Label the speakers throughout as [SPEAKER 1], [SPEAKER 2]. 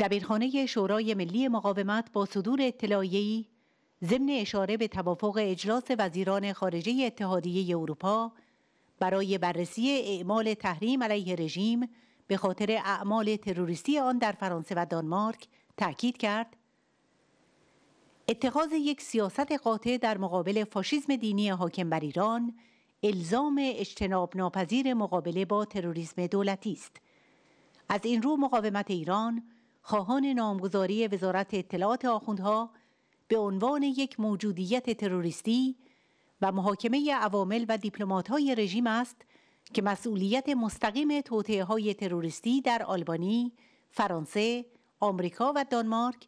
[SPEAKER 1] دبیرخانه شورای ملی مقاومت با صدور اطلاعیه‌ای ضمن اشاره به توافق اجلاس وزیران خارجه اتحادیه اروپا برای بررسی اعمال تحریم علیه رژیم به خاطر اعمال تروریستی آن در فرانسه و دانمارک تاکید کرد اتخاذ یک سیاست قاطع در مقابل فاشیزم دینی حاکم بر ایران الزام اجتناب ناپذیر مقابله با تروریسم دولتی است از این رو مقاومت ایران خواهان نامگذاری وزارت اطلاعات آخوندها به عنوان یک موجودیت تروریستی و محاکمه عوامل و دیپلمات های رژیم است که مسئولیت مستقیم توطعه های تروریستی در آلبانی، فرانسه، آمریکا و دانمارک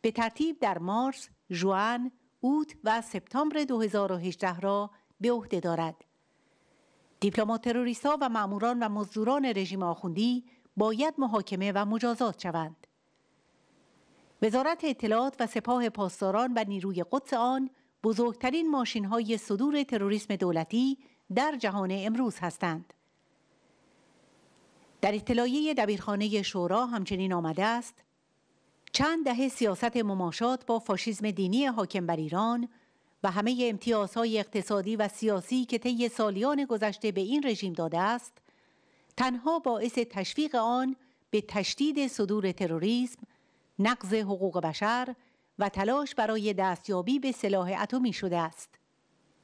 [SPEAKER 1] به ترتیب در مارس، جوان، اوت و سپتامبر 2018 را به عهده دارد. دیپلمات تروریستها و ماموران و مزدوران رژیم آخوندی باید محاکمه و مجازات شوند. وزارت اطلاعات و سپاه پاسداران و نیروی قدس آن بزرگترین ماشین های صدور تروریسم دولتی در جهان امروز هستند. در اطلاعیه دبیرخانه شورا همچنین آمده است چند دهه سیاست مماشات با فاشیزم دینی حاکم بر ایران و همه امتیازهای اقتصادی و سیاسی که طی سالیان گذشته به این رژیم داده است تنها باعث تشویق آن به تشدید صدور تروریسم نقض حقوق بشر و تلاش برای دستیابی به سلاح اتمی شده است